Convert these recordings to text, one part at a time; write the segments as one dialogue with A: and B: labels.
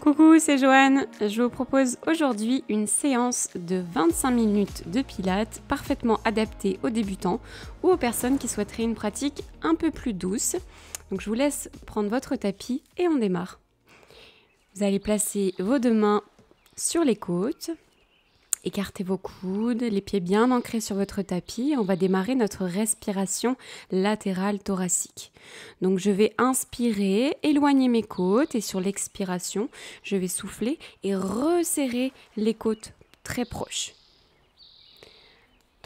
A: Coucou, c'est Joanne. Je vous propose aujourd'hui une séance de 25 minutes de pilates parfaitement adaptée aux débutants ou aux personnes qui souhaiteraient une pratique un peu plus douce. Donc je vous laisse prendre votre tapis et on démarre. Vous allez placer vos deux mains sur les côtes. Écartez vos coudes, les pieds bien ancrés sur votre tapis. On va démarrer notre respiration latérale thoracique. Donc je vais inspirer, éloigner mes côtes et sur l'expiration, je vais souffler et resserrer les côtes très proches.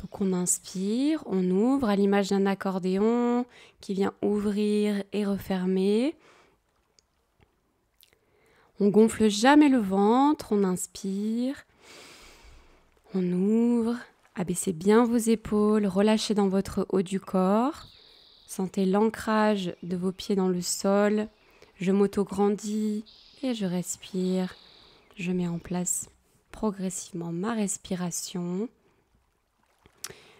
A: Donc on inspire, on ouvre à l'image d'un accordéon qui vient ouvrir et refermer. On gonfle jamais le ventre, on inspire. On ouvre, abaissez bien vos épaules, relâchez dans votre haut du corps. Sentez l'ancrage de vos pieds dans le sol. Je m'auto-grandis et je respire. Je mets en place progressivement ma respiration.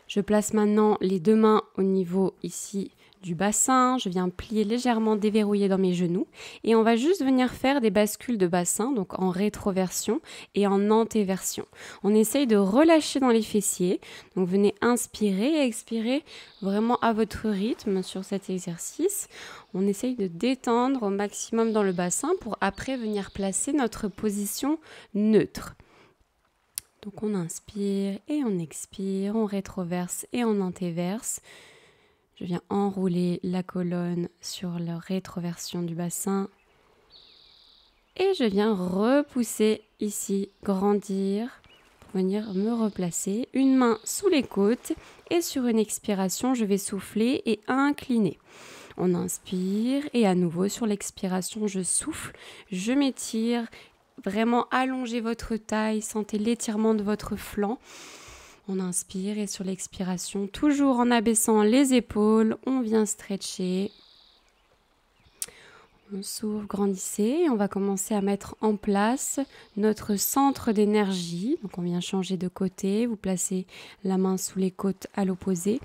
A: Je place maintenant les deux mains au niveau ici du bassin, je viens plier légèrement déverrouiller dans mes genoux et on va juste venir faire des bascules de bassin, donc en rétroversion et en antéversion. On essaye de relâcher dans les fessiers, donc venez inspirer et expirer vraiment à votre rythme sur cet exercice. On essaye de détendre au maximum dans le bassin pour après venir placer notre position neutre. Donc on inspire et on expire, on rétroverse et on antéverse. Je viens enrouler la colonne sur la rétroversion du bassin. Et je viens repousser ici, grandir pour venir me replacer. Une main sous les côtes et sur une expiration, je vais souffler et incliner. On inspire et à nouveau sur l'expiration, je souffle, je m'étire. Vraiment allongez votre taille, sentez l'étirement de votre flanc. On inspire et sur l'expiration, toujours en abaissant les épaules, on vient stretcher. On s'ouvre, grandissez et on va commencer à mettre en place notre centre d'énergie. Donc on vient changer de côté, vous placez la main sous les côtes à l'opposé.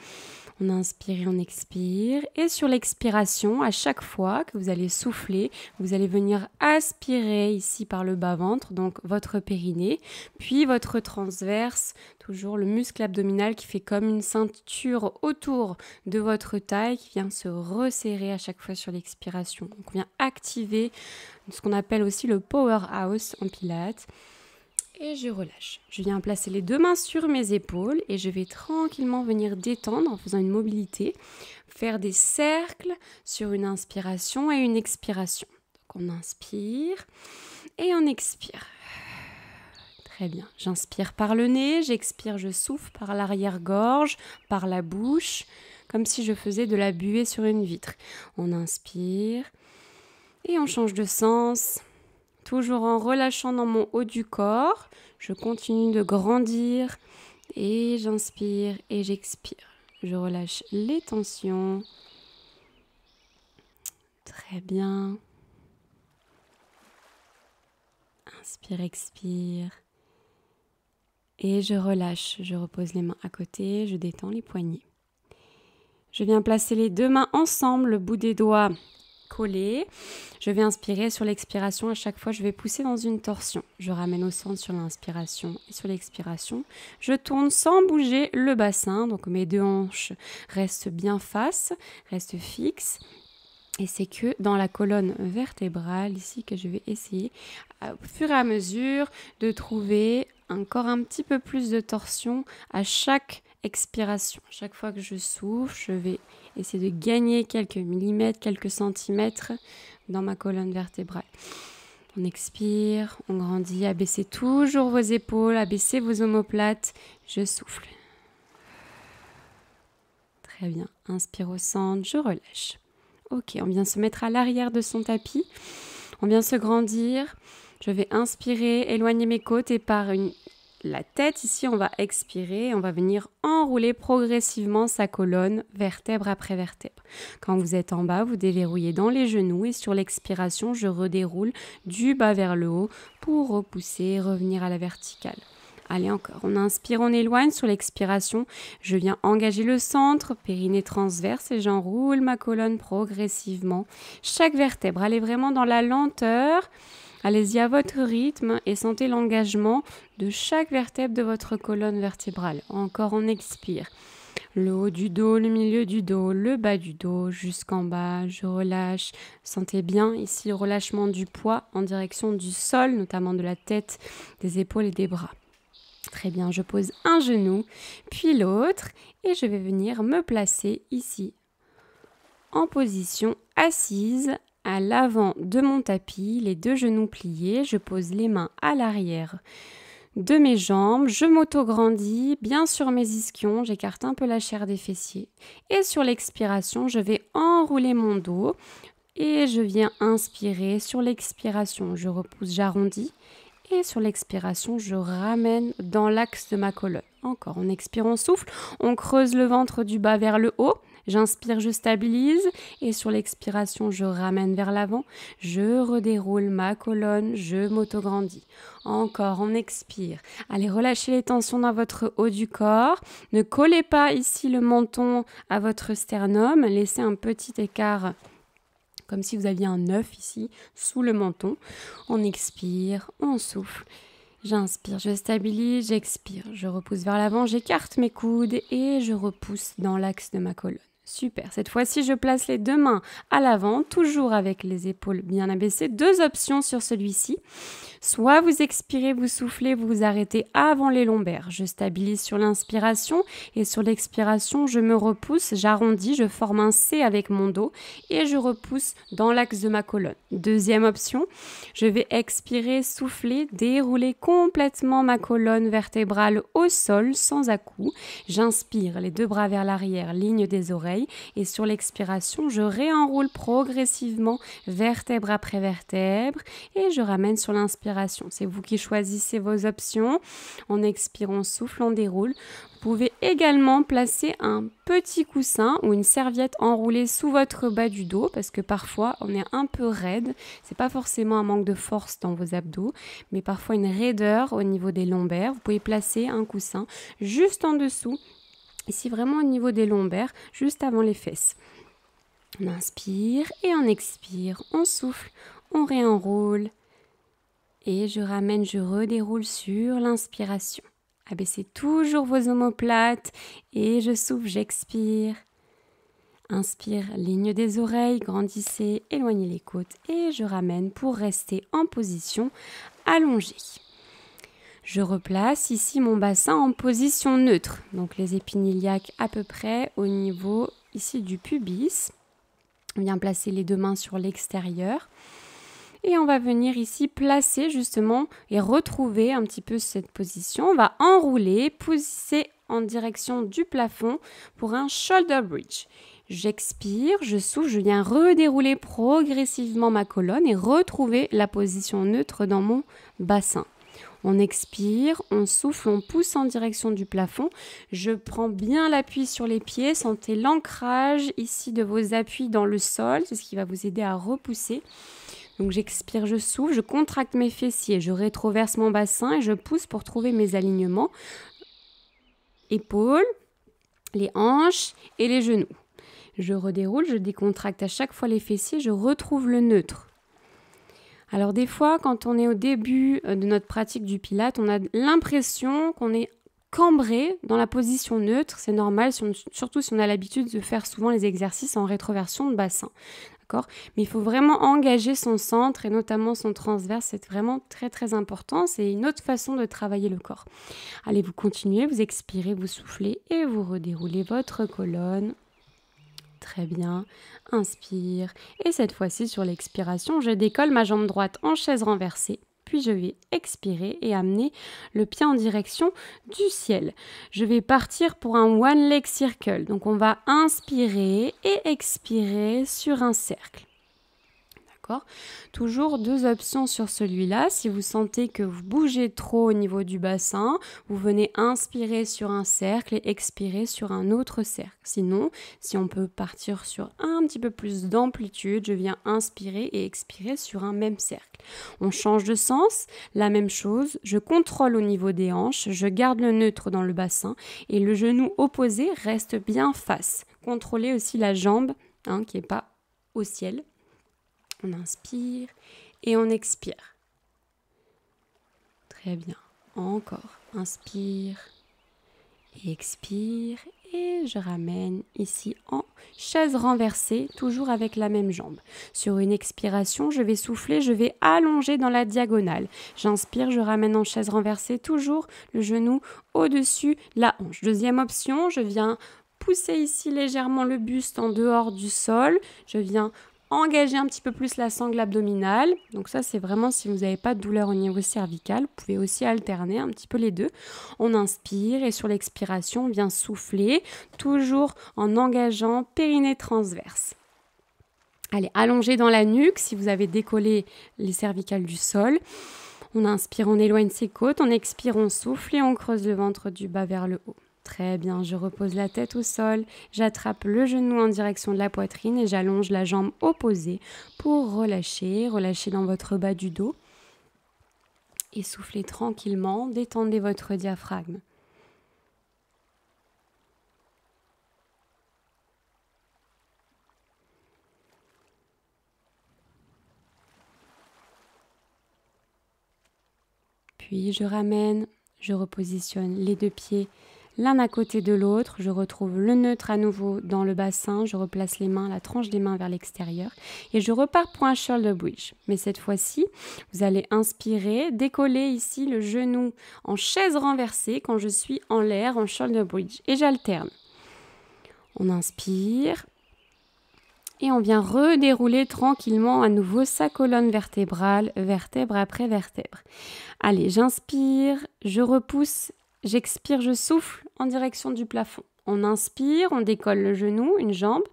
A: On inspire et on expire. Et sur l'expiration, à chaque fois que vous allez souffler, vous allez venir aspirer ici par le bas-ventre, donc votre périnée, puis votre transverse, toujours le muscle abdominal qui fait comme une ceinture autour de votre taille qui vient se resserrer à chaque fois sur l'expiration. on vient activer ce qu'on appelle aussi le powerhouse en pilates et je relâche. Je viens placer les deux mains sur mes épaules et je vais tranquillement venir détendre en faisant une mobilité, faire des cercles sur une inspiration et une expiration. Donc on inspire et on expire. Très bien. J'inspire par le nez, j'expire, je souffle par l'arrière-gorge, par la bouche, comme si je faisais de la buée sur une vitre. On inspire et on change de sens. Toujours en relâchant dans mon haut du corps, je continue de grandir et j'inspire et j'expire. Je relâche les tensions. Très bien. Inspire, expire. Et je relâche, je repose les mains à côté, je détends les poignets. Je viens placer les deux mains ensemble, le bout des doigts coller. Je vais inspirer sur l'expiration. À chaque fois, je vais pousser dans une torsion. Je ramène au centre sur l'inspiration et sur l'expiration. Je tourne sans bouger le bassin. Donc mes deux hanches restent bien face, restent fixes. Et c'est que dans la colonne vertébrale, ici, que je vais essayer, au fur et à mesure, de trouver encore un petit peu plus de torsion à chaque expiration. Chaque fois que je souffle, je vais essayer de gagner quelques millimètres, quelques centimètres dans ma colonne vertébrale. On expire, on grandit, abaissez toujours vos épaules, abaissez vos omoplates, je souffle. Très bien, inspire au centre, je relâche. Ok, on vient se mettre à l'arrière de son tapis, on vient se grandir. Je vais inspirer, éloigner mes côtes et par une la tête. Ici, on va expirer, on va venir enrouler progressivement sa colonne vertèbre après vertèbre. Quand vous êtes en bas, vous déverrouillez dans les genoux et sur l'expiration, je redéroule du bas vers le haut pour repousser et revenir à la verticale. Allez encore, on inspire, on éloigne sur l'expiration. Je viens engager le centre, périnée transverse et j'enroule ma colonne progressivement. Chaque vertèbre, allez vraiment dans la lenteur. Allez-y à votre rythme et sentez l'engagement de chaque vertèbre de votre colonne vertébrale. Encore on expire. Le haut du dos, le milieu du dos, le bas du dos, jusqu'en bas, je relâche. Sentez bien ici le relâchement du poids en direction du sol, notamment de la tête, des épaules et des bras. Très bien, je pose un genou, puis l'autre, et je vais venir me placer ici en position assise à l'avant de mon tapis, les deux genoux pliés, je pose les mains à l'arrière de mes jambes, je m'auto-grandis, bien sur mes ischions, j'écarte un peu la chair des fessiers. Et sur l'expiration, je vais enrouler mon dos et je viens inspirer. Sur l'expiration, je repousse, j'arrondis. Et sur l'expiration, je ramène dans l'axe de ma colonne. Encore, on expire, on souffle, on creuse le ventre du bas vers le haut. J'inspire, je stabilise et sur l'expiration, je ramène vers l'avant, je redéroule ma colonne, je mauto Encore, on expire. Allez, relâchez les tensions dans votre haut du corps. Ne collez pas ici le menton à votre sternum, laissez un petit écart comme si vous aviez un œuf ici sous le menton. On expire, on souffle. J'inspire, je stabilise, j'expire, je repousse vers l'avant, j'écarte mes coudes et je repousse dans l'axe de ma colonne. Super, cette fois-ci je place les deux mains à l'avant, toujours avec les épaules bien abaissées. Deux options sur celui-ci. Soit vous expirez, vous soufflez, vous vous arrêtez avant les lombaires. Je stabilise sur l'inspiration et sur l'expiration je me repousse, j'arrondis, je forme un C avec mon dos et je repousse dans l'axe de ma colonne. Deuxième option, je vais expirer, souffler, dérouler complètement ma colonne vertébrale au sol sans à coups J'inspire les deux bras vers l'arrière, ligne des oreilles et sur l'expiration, je réenroule progressivement vertèbre après vertèbre et je ramène sur l'inspiration. C'est vous qui choisissez vos options. En expirant, souffle, on déroule. Vous pouvez également placer un petit coussin ou une serviette enroulée sous votre bas du dos parce que parfois on est un peu raide. C'est pas forcément un manque de force dans vos abdos, mais parfois une raideur au niveau des lombaires. Vous pouvez placer un coussin juste en dessous Ici vraiment au niveau des lombaires, juste avant les fesses. On inspire et on expire, on souffle, on réenroule. Et je ramène, je redéroule sur l'inspiration. Abaissez toujours vos omoplates et je souffle, j'expire. Inspire, ligne des oreilles, grandissez, éloignez les côtes et je ramène pour rester en position allongée. Je replace ici mon bassin en position neutre, donc les épines à peu près au niveau ici du pubis. On vient placer les deux mains sur l'extérieur. Et on va venir ici placer justement et retrouver un petit peu cette position. On va enrouler, pousser en direction du plafond pour un shoulder bridge. J'expire, je souffle, je viens redérouler progressivement ma colonne et retrouver la position neutre dans mon bassin. On expire, on souffle, on pousse en direction du plafond. Je prends bien l'appui sur les pieds. Sentez l'ancrage ici de vos appuis dans le sol. C'est ce qui va vous aider à repousser. Donc j'expire, je souffle, je contracte mes fessiers, je rétroverse mon bassin et je pousse pour trouver mes alignements. Épaules, les hanches et les genoux. Je redéroule, je décontracte à chaque fois les fessiers, je retrouve le neutre. Alors des fois, quand on est au début euh, de notre pratique du pilate, on a l'impression qu'on est cambré dans la position neutre. C'est normal, surtout si on a l'habitude de faire souvent les exercices en rétroversion de bassin. Mais il faut vraiment engager son centre et notamment son transverse, c'est vraiment très très important, c'est une autre façon de travailler le corps. Allez, vous continuez, vous expirez, vous soufflez et vous redéroulez votre colonne. Très bien. Inspire. Et cette fois-ci, sur l'expiration, je décolle ma jambe droite en chaise renversée. Puis je vais expirer et amener le pied en direction du ciel. Je vais partir pour un one leg circle. Donc on va inspirer et expirer sur un cercle. Toujours deux options sur celui-là. Si vous sentez que vous bougez trop au niveau du bassin, vous venez inspirer sur un cercle et expirer sur un autre cercle. Sinon, si on peut partir sur un petit peu plus d'amplitude, je viens inspirer et expirer sur un même cercle. On change de sens, la même chose, je contrôle au niveau des hanches, je garde le neutre dans le bassin et le genou opposé reste bien face. Contrôlez aussi la jambe hein, qui n'est pas au ciel on inspire et on expire. Très bien. Encore. Inspire et expire. Et je ramène ici en chaise renversée, toujours avec la même jambe. Sur une expiration, je vais souffler, je vais allonger dans la diagonale. J'inspire, je ramène en chaise renversée, toujours le genou au-dessus la hanche. Deuxième option, je viens pousser ici légèrement le buste en dehors du sol. Je viens engager un petit peu plus la sangle abdominale. Donc ça, c'est vraiment si vous n'avez pas de douleur au niveau cervical, vous pouvez aussi alterner un petit peu les deux. On inspire et sur l'expiration, on vient souffler, toujours en engageant périnée transverse. Allez, allongez dans la nuque si vous avez décollé les cervicales du sol. On inspire, on éloigne ses côtes, on expire, on souffle et on creuse le ventre du bas vers le haut. Très bien, je repose la tête au sol, j'attrape le genou en direction de la poitrine et j'allonge la jambe opposée pour relâcher, relâcher dans votre bas du dos et soufflez tranquillement, détendez votre diaphragme. Puis je ramène, je repositionne les deux pieds l'un à côté de l'autre. Je retrouve le neutre à nouveau dans le bassin. Je replace les mains, la tranche des mains vers l'extérieur. Et je repars pour un shoulder bridge. Mais cette fois-ci, vous allez inspirer, décoller ici le genou en chaise renversée quand je suis en l'air en shoulder bridge. Et j'alterne. On inspire. Et on vient redérouler tranquillement à nouveau sa colonne vertébrale, vertèbre après vertèbre. Allez, j'inspire, je repousse J'expire, je souffle en direction du plafond. On inspire, on décolle le genou, une jambe.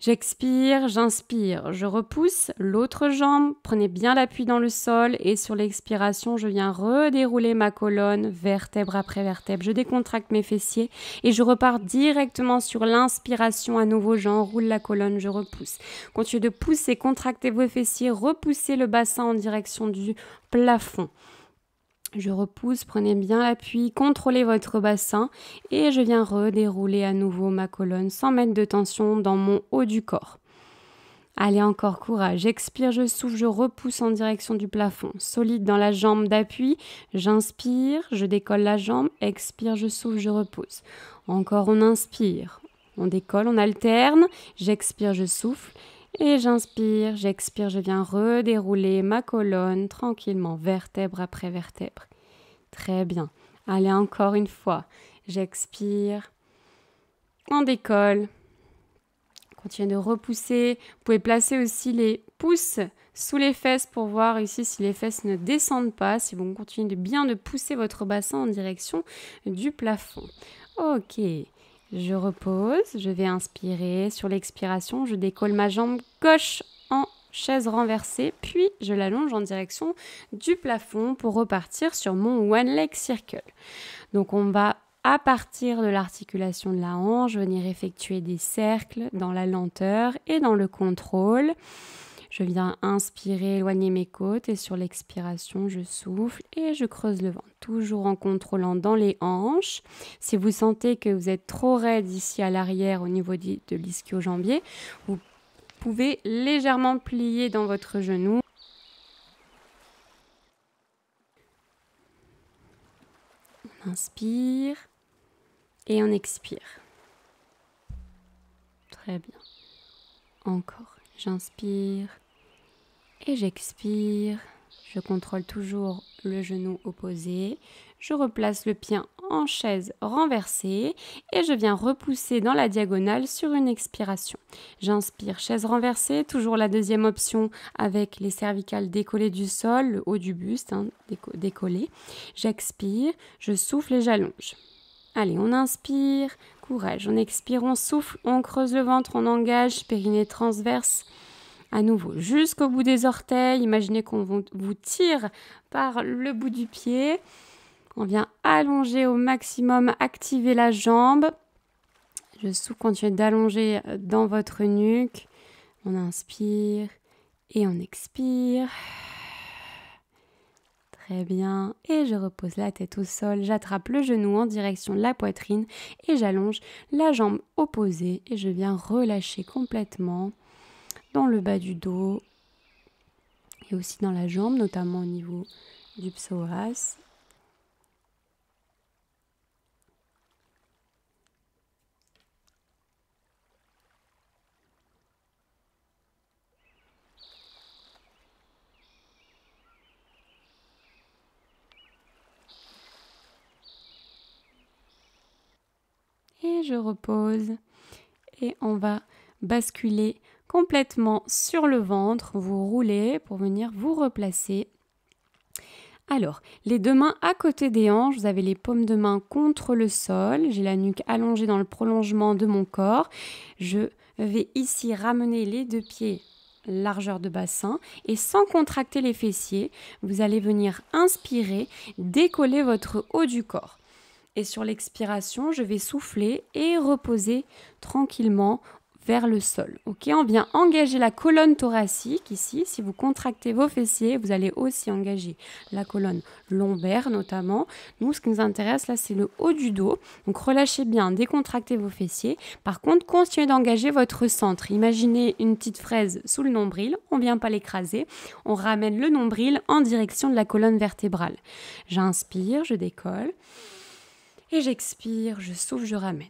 A: J'expire, j'inspire, je repousse l'autre jambe, prenez bien l'appui dans le sol et sur l'expiration, je viens redérouler ma colonne vertèbre après vertèbre. Je décontracte mes fessiers et je repars directement sur l'inspiration à nouveau, j'enroule la colonne, je repousse. Continuez de pousser, contractez vos fessiers, repoussez le bassin en direction du plafond. Je repousse, prenez bien l'appui, contrôlez votre bassin et je viens redérouler à nouveau ma colonne sans mettre de tension dans mon haut du corps. Allez encore, courage. j'expire, je souffle, je repousse en direction du plafond. Solide dans la jambe d'appui. J'inspire, je décolle la jambe. Expire, je souffle, je repousse. Encore, on inspire. On décolle, on alterne. J'expire, je souffle. Et j'inspire, j'expire, je viens redérouler ma colonne tranquillement, vertèbre après vertèbre. Très bien. Allez, encore une fois. J'expire. On décolle. Continuez de repousser. Vous pouvez placer aussi les pouces sous les fesses pour voir ici si les fesses ne descendent pas, si vous continuez de bien de pousser votre bassin en direction du plafond. Ok. Je repose, je vais inspirer. Sur l'expiration, je décolle ma jambe gauche en chaise renversée, puis je l'allonge en direction du plafond pour repartir sur mon one leg circle. Donc on va à partir de l'articulation de la hanche venir effectuer des cercles dans la lenteur et dans le contrôle. Je viens inspirer, éloigner mes côtes et sur l'expiration, je souffle et je creuse le ventre, toujours en contrôlant dans les hanches. Si vous sentez que vous êtes trop raide ici à l'arrière au niveau de l'ischio-jambier, vous pouvez légèrement plier dans votre genou. On inspire et on expire. Très bien. Encore. J'inspire et j'expire. Je contrôle toujours le genou opposé. Je replace le pied en chaise renversée et je viens repousser dans la diagonale sur une expiration. J'inspire chaise renversée, toujours la deuxième option avec les cervicales décollées du sol, le haut du buste hein, décollé. J'expire, je souffle et j'allonge. Allez, on inspire, courage, on expire, on souffle, on creuse le ventre, on engage, périnée transverse à nouveau jusqu'au bout des orteils. Imaginez qu'on vous tire par le bout du pied. On vient allonger au maximum, activer la jambe. Je souffle, continue d'allonger dans votre nuque. On inspire et on expire. Très bien. Et je repose la tête au sol. J'attrape le genou en direction de la poitrine et j'allonge la jambe opposée et je viens relâcher complètement dans le bas du dos et aussi dans la jambe, notamment au niveau du psoas. Et je repose et on va basculer complètement sur le ventre. Vous roulez pour venir vous replacer. Alors, les deux mains à côté des hanches, vous avez les paumes de main contre le sol. J'ai la nuque allongée dans le prolongement de mon corps. Je vais ici ramener les deux pieds largeur de bassin et sans contracter les fessiers, vous allez venir inspirer, décoller votre haut du corps. Et sur l'expiration, je vais souffler et reposer tranquillement vers le sol. Ok, on vient engager la colonne thoracique ici. Si vous contractez vos fessiers, vous allez aussi engager la colonne lombaire notamment. Nous, ce qui nous intéresse là, c'est le haut du dos. Donc relâchez bien, décontractez vos fessiers. Par contre, continuez d'engager votre centre. Imaginez une petite fraise sous le nombril. On vient pas l'écraser. On ramène le nombril en direction de la colonne vertébrale. J'inspire, je décolle. Et j'expire, je souffle, je ramène.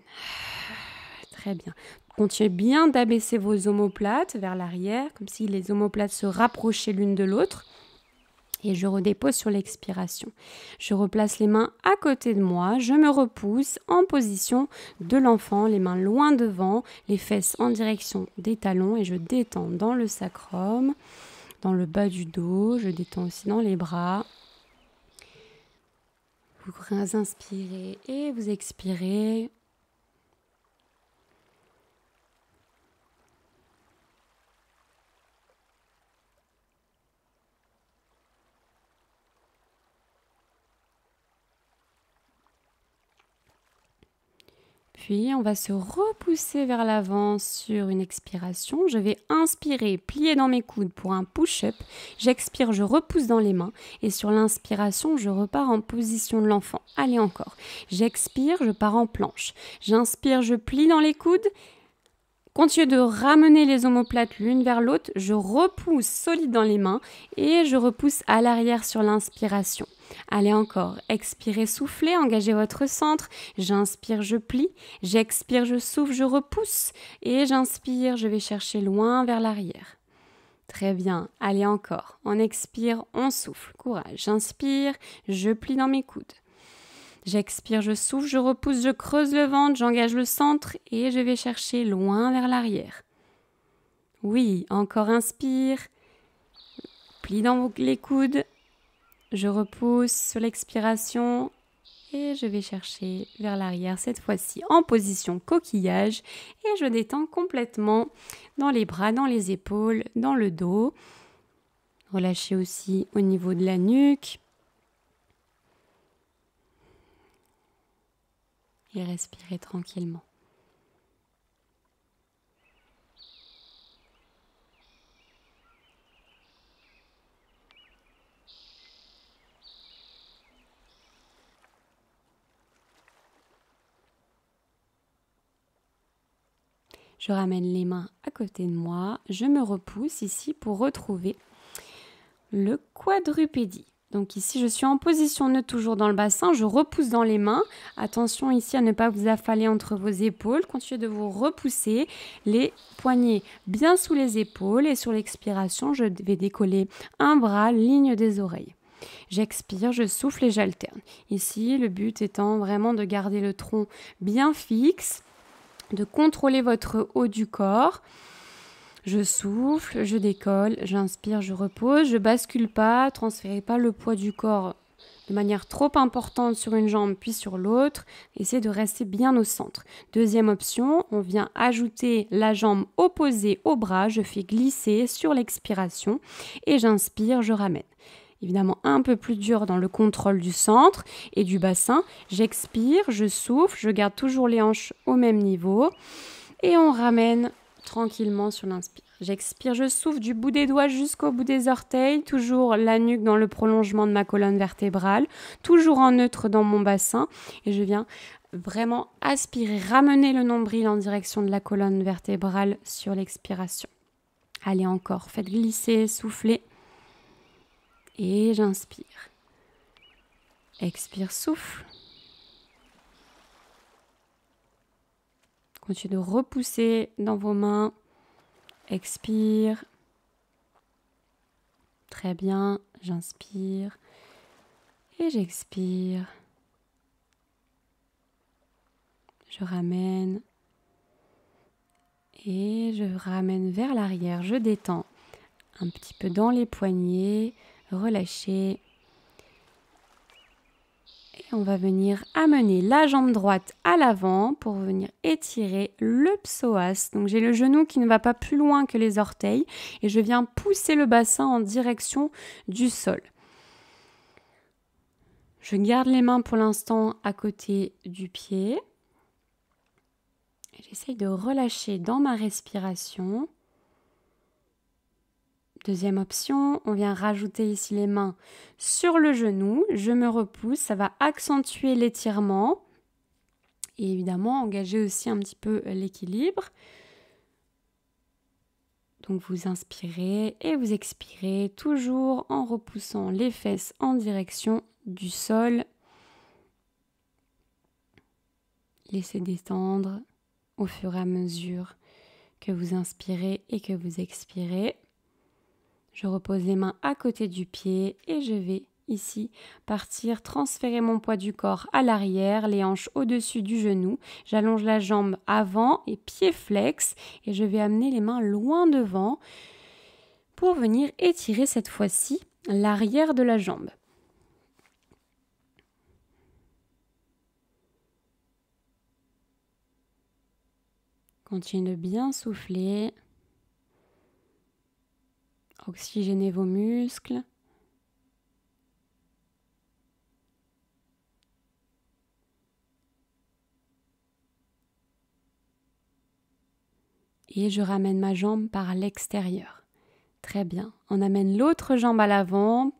A: Très bien. Continuez bien d'abaisser vos omoplates vers l'arrière, comme si les omoplates se rapprochaient l'une de l'autre. Et je redépose sur l'expiration. Je replace les mains à côté de moi, je me repousse en position de l'enfant, les mains loin devant, les fesses en direction des talons et je détends dans le sacrum, dans le bas du dos, je détends aussi dans les bras. Vous inspirez et vous expirez puis on va se repousser vers l'avant sur une expiration. Je vais inspirer, plier dans mes coudes pour un push-up. J'expire, je repousse dans les mains. Et sur l'inspiration, je repars en position de l'enfant. Allez encore. J'expire, je pars en planche. J'inspire, je plie dans les coudes. Continuez de ramener les omoplates l'une vers l'autre, je repousse solide dans les mains et je repousse à l'arrière sur l'inspiration. Allez encore, expirez, soufflez, engagez votre centre. J'inspire, je plie, j'expire, je souffle, je repousse et j'inspire, je vais chercher loin vers l'arrière. Très bien, allez encore. On expire, on souffle. Courage, j'inspire, je plie dans mes coudes. J'expire, je souffle, je repousse, je creuse le ventre, j'engage le centre et je vais chercher loin vers l'arrière. Oui, encore inspire. Plie dans les coudes. Je repousse sur l'expiration et je vais chercher vers l'arrière cette fois-ci en position coquillage et je détends complètement dans les bras, dans les épaules, dans le dos. Relâchez aussi au niveau de la nuque. et respirez tranquillement. Je ramène les mains à côté de moi, je me repousse ici pour retrouver le quadrupédie. Donc ici, je suis en position nœud toujours dans le bassin. Je repousse dans les mains. Attention ici à ne pas vous affaler entre vos épaules. Continuez de vous repousser. Les poignets bien sous les épaules. Et sur l'expiration, je vais décoller un bras, ligne des oreilles. J'expire, je souffle et j'alterne. Ici, le but étant vraiment de garder le tronc bien fixe, de contrôler votre haut du corps. Je souffle, je décolle, j'inspire, je repose, je bascule pas, transférez pas le poids du corps de manière trop importante sur une jambe puis sur l'autre. Essayez de rester bien au centre. Deuxième option, on vient ajouter la jambe opposée au bras. Je fais glisser sur l'expiration et j'inspire, je ramène. Évidemment, un peu plus dur dans le contrôle du centre et du bassin. J'expire, je souffle, je garde toujours les hanches au même niveau. Et on ramène tranquillement sur l'inspire. J'expire, je souffle du bout des doigts jusqu'au bout des orteils, toujours la nuque dans le prolongement de ma colonne vertébrale, toujours en neutre dans mon bassin et je viens vraiment aspirer, ramener le nombril en direction de la colonne vertébrale sur l'expiration. Allez encore, faites glisser, soufflez. Et j'inspire. Expire, souffle. Continuez de repousser dans vos mains. Expire. Très bien, j'inspire et j'expire. Je ramène et je ramène vers l'arrière. Je détends un petit peu dans les poignets, relâchez on va venir amener la jambe droite à l'avant pour venir étirer le psoas. Donc j'ai le genou qui ne va pas plus loin que les orteils et je viens pousser le bassin en direction du sol. Je garde les mains pour l'instant à côté du pied. J'essaye de relâcher dans ma respiration. Deuxième option, on vient rajouter ici les mains sur le genou. Je me repousse, ça va accentuer l'étirement et évidemment engager aussi un petit peu l'équilibre. Donc vous inspirez et vous expirez toujours en repoussant les fesses en direction du sol. Laissez détendre au fur et à mesure que vous inspirez et que vous expirez. Je repose les mains à côté du pied et je vais ici partir transférer mon poids du corps à l'arrière, les hanches au-dessus du genou. J'allonge la jambe avant et pied flex et je vais amener les mains loin devant pour venir étirer cette fois-ci l'arrière de la jambe. Continue de bien souffler oxygéner vos muscles. Et je ramène ma jambe par l'extérieur. Très bien. On amène l'autre jambe à l'avant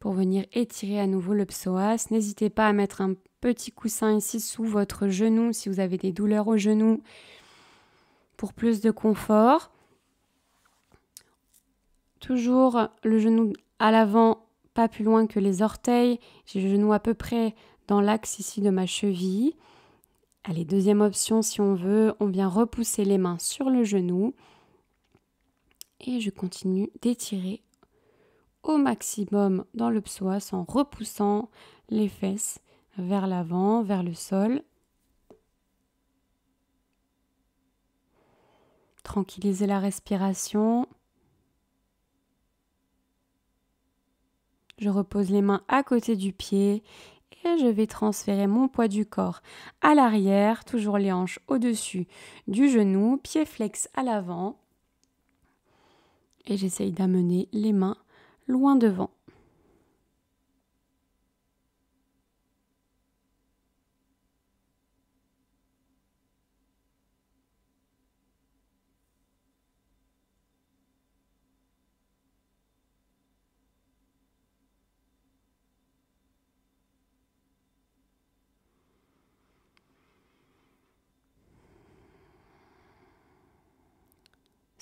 A: pour venir étirer à nouveau le psoas. N'hésitez pas à mettre un petit coussin ici sous votre genou si vous avez des douleurs au genou pour plus de confort. Toujours le genou à l'avant, pas plus loin que les orteils. J'ai le genou à peu près dans l'axe ici de ma cheville. Allez, deuxième option, si on veut, on vient repousser les mains sur le genou. Et je continue d'étirer au maximum dans le psoas en repoussant les fesses vers l'avant, vers le sol. Tranquillisez la respiration. Je repose les mains à côté du pied et je vais transférer mon poids du corps à l'arrière, toujours les hanches au-dessus du genou, pied flex à l'avant. Et j'essaye d'amener les mains loin devant.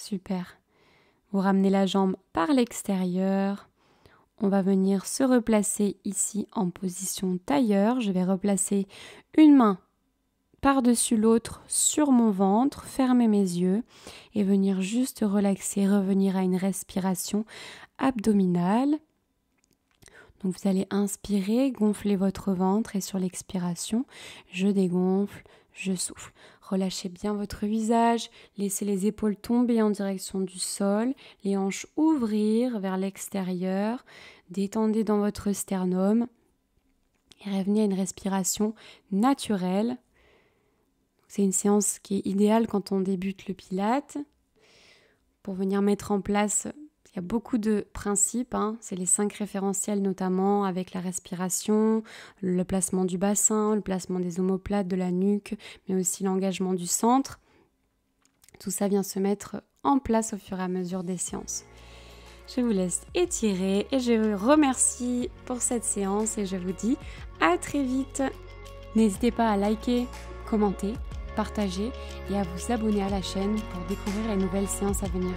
A: Super. Vous ramenez la jambe par l'extérieur. On va venir se replacer ici en position tailleur. Je vais replacer une main par-dessus l'autre sur mon ventre, fermer mes yeux et venir juste relaxer, revenir à une respiration abdominale. Donc vous allez inspirer, gonfler votre ventre et sur l'expiration, je dégonfle, je souffle. Relâchez bien votre visage, laissez les épaules tomber en direction du sol, les hanches ouvrir vers l'extérieur, détendez dans votre sternum et revenez à une respiration naturelle. C'est une séance qui est idéale quand on débute le pilate pour venir mettre en place il y a beaucoup de principes, hein. c'est les cinq référentiels notamment avec la respiration, le placement du bassin, le placement des omoplates, de la nuque, mais aussi l'engagement du centre. Tout ça vient se mettre en place au fur et à mesure des séances. Je vous laisse étirer et je vous remercie pour cette séance et je vous dis à très vite. N'hésitez pas à liker, commenter, partager et à vous abonner à la chaîne pour découvrir les nouvelles séances à venir.